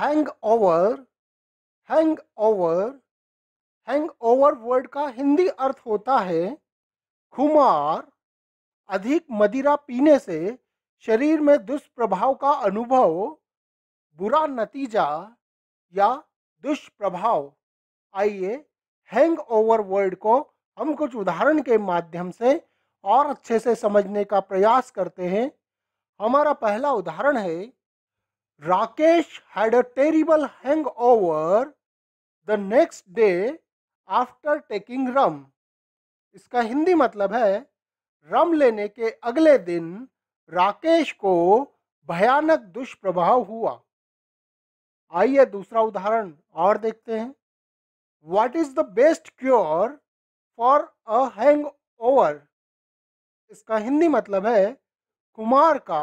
hang hangover hangover hangover word का हिंदी अर्थ होता है खुमार अधिक मदिरा पीने से शरीर में दुष्प्रभाव का अनुभव बुरा नतीजा या दुष्प्रभाव आइए हैंग ओवर वर्ड को हम कुछ उदाहरण के माध्यम से और अच्छे से समझने का प्रयास करते हैं हमारा पहला उदाहरण है Rakesh had a terrible hangover the next day after taking rum इसका हिंदी मतलब है रम लेने के अगले दिन राकेश को भयानक दुष्प्रभाव हुआ आइए दूसरा उदाहरण और देखते हैं what is the best cure for a hangover इसका हिंदी मतलब है कुमार का